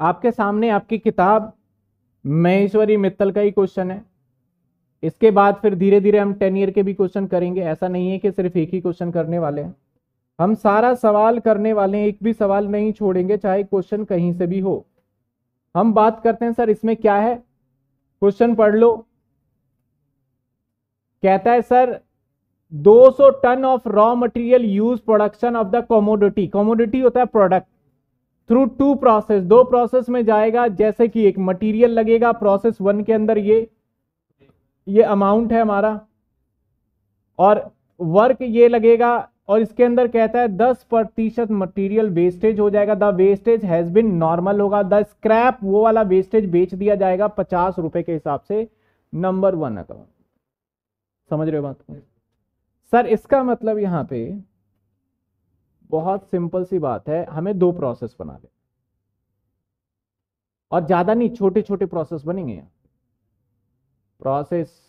आपके सामने आपकी किताब महेश्वरी मित्तल का ही क्वेश्चन है इसके बाद फिर धीरे धीरे हम टेन ईयर के भी क्वेश्चन करेंगे ऐसा नहीं है कि सिर्फ एक ही क्वेश्चन करने वाले हैं हम सारा सवाल करने वाले हैं एक भी सवाल नहीं छोड़ेंगे चाहे क्वेश्चन कहीं से भी हो हम बात करते हैं सर इसमें क्या है क्वेश्चन पढ़ लो कहता है sir 200 ton of raw material use production of the commodity commodity होता है प्रोडक्ट थ्रू टू प्रोसेस दो प्रोसेस में जाएगा जैसे कि एक मटेरियल लगेगा प्रोसेस वन के अंदर ये ये अमाउंट है हमारा और वर्क ये लगेगा और इसके अंदर कहता है दस प्रतिशत मटीरियल वेस्टेज हो जाएगा the wastage has been normal होगा द स्क्रैप वो वाला वेस्टेज बेच दिया जाएगा पचास रुपए के हिसाब से नंबर वन अकाउंट समझ रहे हो बात सर इसका मतलब यहां पे बहुत सिंपल सी बात है हमें दो प्रोसेस बना ले और ज्यादा नहीं छोटे छोटे प्रोसेस बनेंगे यहां प्रोसेस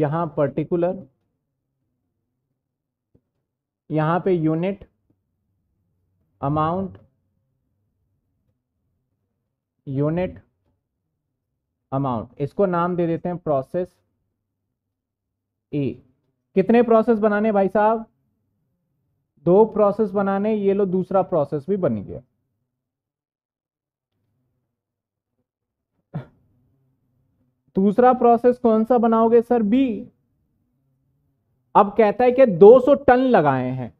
यहां पर्टिकुलर यहाँ पे यूनिट अमाउंट यूनिट अमाउंट इसको नाम दे देते हैं प्रोसेस ए कितने प्रोसेस बनाने भाई साहब दो प्रोसेस बनाने ये लो दूसरा प्रोसेस भी बन गया दूसरा प्रोसेस कौन सा बनाओगे सर बी अब कहता है कि 200 टन लगाए हैं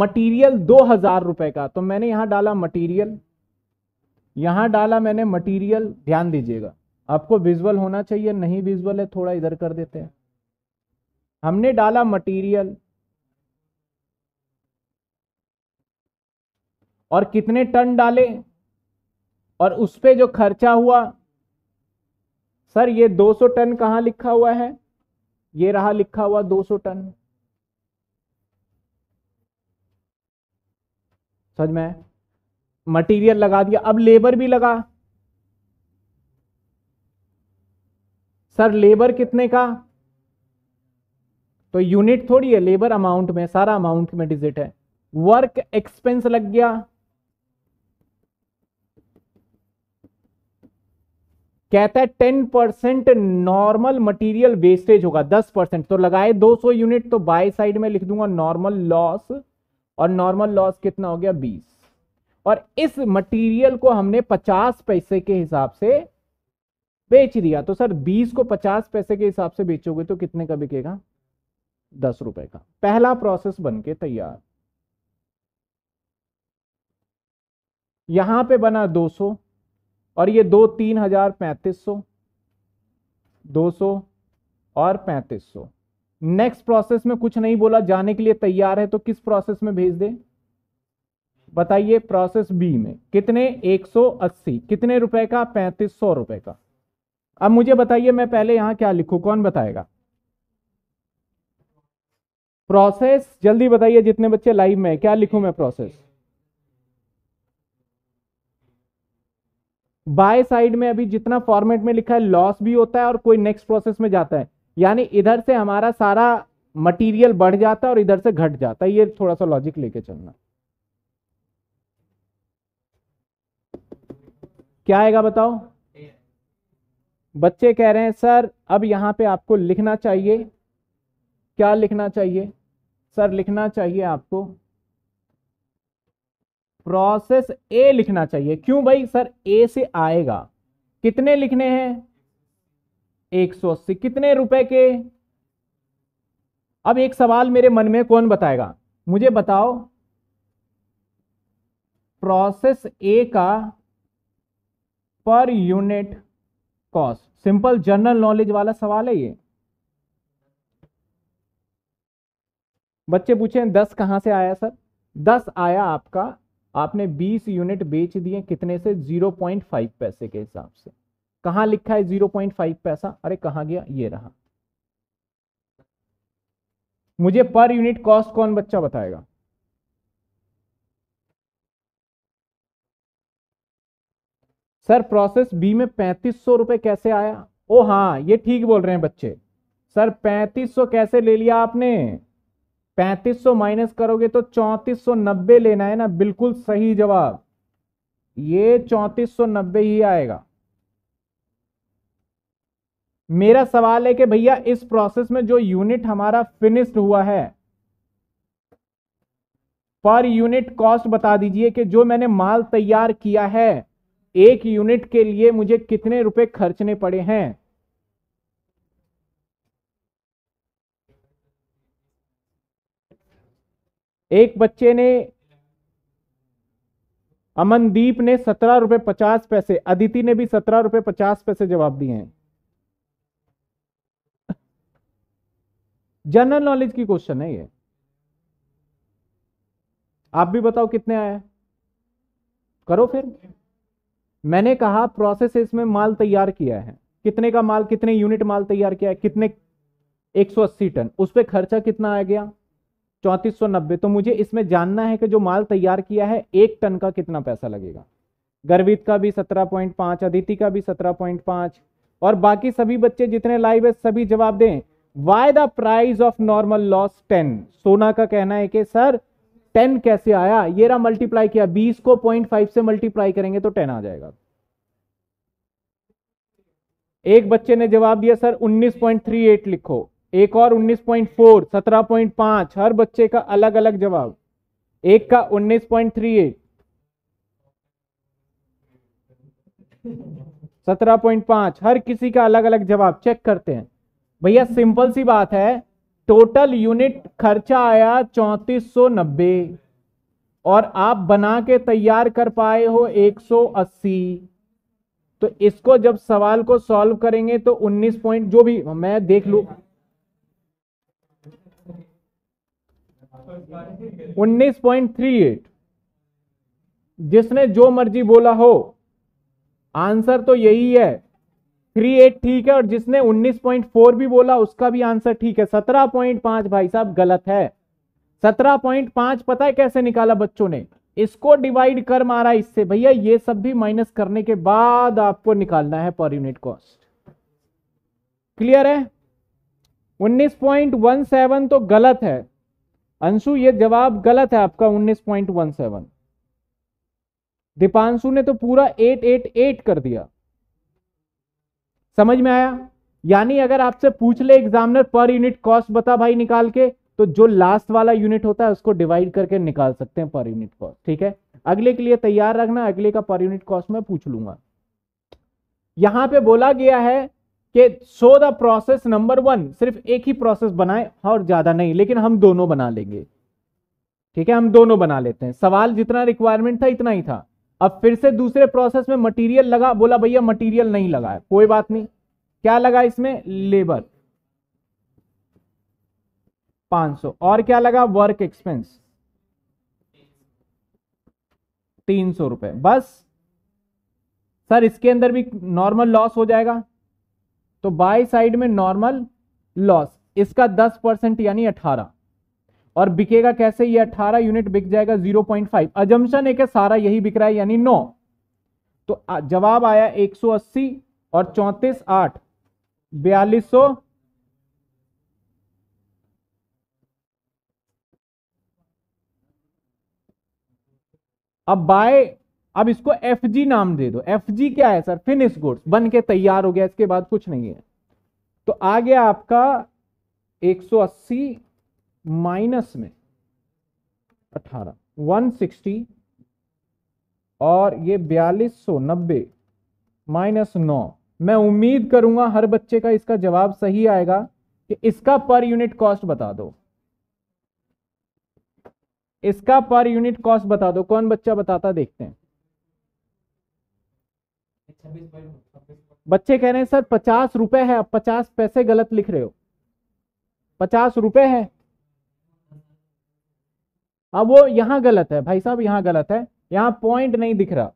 मटेरियल दो हजार रुपए का तो मैंने यहां डाला मटेरियल यहां डाला मैंने मटेरियल ध्यान दीजिएगा आपको विजुअल होना चाहिए नहीं विजुअल है थोड़ा इधर कर देते हैं हमने डाला मटेरियल और कितने टन डाले और उस पर जो खर्चा हुआ सर ये 200 टन कहां लिखा हुआ है ये रहा लिखा हुआ 200 टन समझ में मटेरियल लगा दिया अब लेबर भी लगा सर लेबर कितने का तो यूनिट थोड़ी है लेबर अमाउंट में सारा अमाउंट में डिजिट है वर्क एक्सपेंस लग गया कहता है ten percent normal material wastage होगा दस परसेंट तो लगाए दो सौ यूनिट तो बाय साइड में लिख दूंगा नॉर्मल लॉस और नॉर्मल लॉस कितना हो गया बीस और इस मटेरियल को हमने पचास पैसे के हिसाब से बेच दिया तो सर बीस को पचास पैसे के हिसाब से बेचोगे तो कितने का बिकेगा दस रुपए का पहला प्रोसेस बन के तैयार यहां पे बना दो सौ और ये दो तीन हजार पैंतीस सौ दो सौ और पैंतीस सौ नेक्स्ट प्रोसेस में कुछ नहीं बोला जाने के लिए तैयार है तो किस प्रोसेस में भेज दे बताइए प्रोसेस बी में कितने 180 कितने रुपए का पैंतीस सौ रुपए का अब मुझे बताइए मैं पहले यहां क्या लिखू कौन बताएगा प्रोसेस जल्दी बताइए जितने बच्चे लाइव में क्या लिखू मैं प्रोसेस बाय साइड में अभी जितना फॉर्मेट में लिखा है लॉस भी होता है और कोई नेक्स्ट प्रोसेस में जाता है यानी इधर से हमारा सारा मटेरियल बढ़ जाता है और इधर से घट जाता है ये थोड़ा सा लॉजिक लेके चलना क्या आएगा बताओ बच्चे कह रहे हैं सर अब यहां पे आपको लिखना चाहिए क्या लिखना चाहिए सर लिखना चाहिए आपको प्रोसेस ए लिखना चाहिए क्यों भाई सर ए से आएगा कितने लिखने हैं 180 कितने रुपए के अब एक सवाल मेरे मन में कौन बताएगा मुझे बताओ प्रोसेस ए का per unit cost simple general knowledge वाला सवाल है ये बच्चे पूछे दस कहां से आया सर दस आया आपका आपने 20 यूनिट बेच दिए कितने से 0.5 पैसे के हिसाब से कहा लिखा है 0.5 पैसा अरे कहा गया ये रहा मुझे पर यूनिट कॉस्ट कौन बच्चा बताएगा सर प्रोसेस बी में पैंतीस सौ कैसे आया ओ हाँ ये ठीक बोल रहे हैं बच्चे सर पैंतीस सौ कैसे ले लिया आपने 3500 माइनस करोगे तो चौंतीस लेना है ना बिल्कुल सही जवाब ये चौंतीस ही आएगा मेरा सवाल है कि भैया इस प्रोसेस में जो यूनिट हमारा फिनिश्ड हुआ है पर यूनिट कॉस्ट बता दीजिए कि जो मैंने माल तैयार किया है एक यूनिट के लिए मुझे कितने रुपए खर्चने पड़े हैं एक बच्चे ने अमनदीप ने सत्रह रुपये पचास पैसे अदिति ने भी सत्रह रुपये पचास पैसे जवाब दिए हैं जनरल नॉलेज की क्वेश्चन है ये आप भी बताओ कितने आया करो फिर मैंने कहा प्रोसेस इसमें माल तैयार किया है कितने का माल कितने यूनिट माल तैयार किया है कितने 180 टन उस पर खर्चा कितना आ गया चौंतीस सौ नब्बे तो मुझे इसमें जानना है कि जो माल तैयार किया है एक टन का कितना पैसा लगेगा गर्वित का भी सत्रह पॉइंट पांच अदिति का भी सत्रह पॉइंट और बाकी सभी बच्चे जितने लाइव है सभी जवाब दें why the price of normal loss ten सोना का कहना है कि सर टेन कैसे आया ये रहा मल्टीप्लाई किया बीस को पॉइंट फाइव से मल्टीप्लाई करेंगे तो टेन आ जाएगा एक बच्चे ने जवाब दिया सर 19.38 लिखो एक और 19.4 17.5 हर बच्चे का अलग अलग जवाब एक का 19.38 17.5 हर किसी का अलग अलग जवाब चेक करते हैं भैया सिंपल सी बात है टोटल यूनिट खर्चा आया नब्बे और आप बना के तैयार कर पाए हो 180 तो इसको जब सवाल को सॉल्व करेंगे तो 19 पॉइंट जो भी मैं देख लू 19.38 जिसने जो मर्जी बोला हो आंसर तो यही है 38 ठीक है और जिसने 19.4 भी बोला उसका भी आंसर ठीक है 17.5 भाई साहब गलत है 17.5 पता है कैसे निकाला बच्चों ने इसको डिवाइड कर मारा इससे भैया ये सब भी माइनस करने के बाद आपको निकालना है पर यूनिट कॉस्ट क्लियर है 19.17 तो गलत है अंशु ये जवाब गलत है आपका 19.17 दीपांशु ने तो पूरा 888 कर दिया समझ में आया यानी अगर आपसे पूछ ले एग्जामिनर पर यूनिट कॉस्ट बता भाई निकाल के तो जो लास्ट वाला यूनिट होता है उसको डिवाइड करके निकाल सकते हैं पर यूनिट कॉस्ट ठीक है अगले के लिए तैयार रखना अगले का पर यूनिट कॉस्ट मैं पूछ लूंगा यहां पे बोला गया है कि so the process number one सिर्फ एक ही प्रोसेस बनाए और ज्यादा नहीं लेकिन हम दोनों बना लेंगे ठीक है हम दोनों बना लेते हैं सवाल जितना रिक्वायरमेंट था इतना ही था अब फिर से दूसरे प्रोसेस में मटेरियल लगा बोला भैया मटेरियल नहीं लगा है कोई बात नहीं क्या लगा इसमें लेबर 500 और क्या लगा वर्क एक्सपेंस तीन सौ रुपए बस सर इसके अंदर भी नॉर्मल लॉस हो जाएगा तो बाई साइड में नॉर्मल लॉस इसका दस परसेंट यानी अठारह और बिकेगा कैसे ये 18 यूनिट बिक जाएगा 0.5 पॉइंट अजम्पन है सारा यही बिक रहा है यानी 9 तो जवाब आया 180 और चौंतीस आठ बयालीस सौ अब बाय अब इसको एफ जी नाम दे दो एफ जी क्या है सर फिनिश गुड्स बन के तैयार हो गया इसके बाद कुछ नहीं है तो आ गया आपका 180 माइनस में 18 160 और ये बयालीस सौ नब्बे माइनस नौ मैं उम्मीद करूंगा हर बच्चे का इसका जवाब सही आएगा कि इसका पर यूनिट कॉस्ट बता दो इसका पर यूनिट कॉस्ट बता दो कौन बच्चा बताता देखते हैं बच्चे कह रहे हैं सर पचास रुपए है आप पचास पैसे गलत लिख रहे हो पचास रुपए है अब वो यहां गलत है भाई साहब यहां गलत है यहां पॉइंट नहीं दिख रहा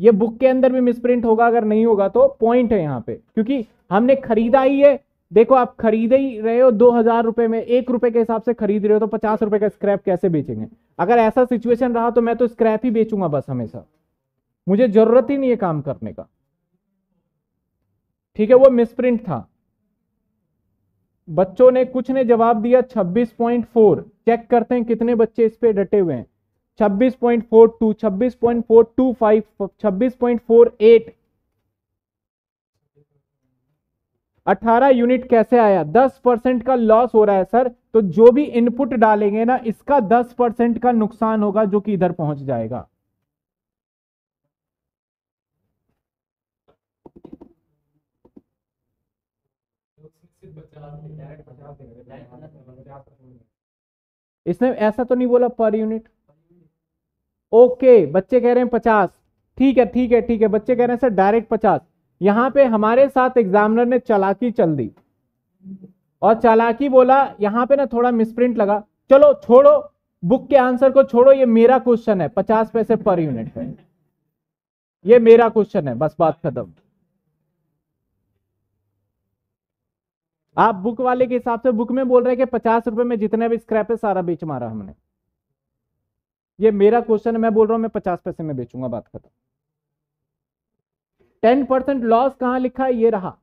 ये बुक के अंदर भी मिसप्रिंट होगा अगर नहीं होगा तो पॉइंट है यहाँ पे क्योंकि हमने खरीदा ही है देखो आप खरीद ही रहे हो दो हजार रुपए में एक रुपए के हिसाब से खरीद रहे हो तो पचास रुपए का स्क्रैप कैसे बेचेंगे अगर ऐसा सिचुएशन रहा तो मैं तो स्क्रैप ही बेचूंगा बस हमेशा मुझे जरूरत ही नहीं है काम करने का ठीक है वो मिसप्रिंट था बच्चों ने कुछ ने जवाब दिया 26.4 चेक करते हैं कितने बच्चे इस पे डटे हुए हैं 26.42 26.425 26.48 यूनिट कैसे आया 10 परसेंट का लॉस हो रहा है सर तो जो भी इनपुट डालेंगे ना इसका 10 परसेंट का नुकसान होगा जो कि इधर पहुंच जाएगा तो इसने ऐसा तो नहीं बोला पर यूनिट ओके बच्चे कह रहे हैं पचास ठीक है ठीक है ठीक है बच्चे कह रहे हैं सर डायरेक्ट पचास यहाँ पे हमारे साथ एग्जामिनर ने चालाकी चल दी और चालाकी बोला यहाँ पे ना थोड़ा मिसप्रिंट लगा चलो छोड़ो बुक के आंसर को छोड़ो ये मेरा क्वेश्चन है पचास पैसे पर यूनिट है ये मेरा क्वेश्चन है बस बात खत्म आप बुक वाले के हिसाब से बुक में बोल रहे हैं कि पचास रुपए में जितने भी स्क्रैप है सारा बेच मारा हमने ये मेरा क्वेश्चन है मैं बोल रहा हूं मैं पचास पैसे में बेचूंगा बात खत्म टेन परसेंट लॉस कहां लिखा है ये रहा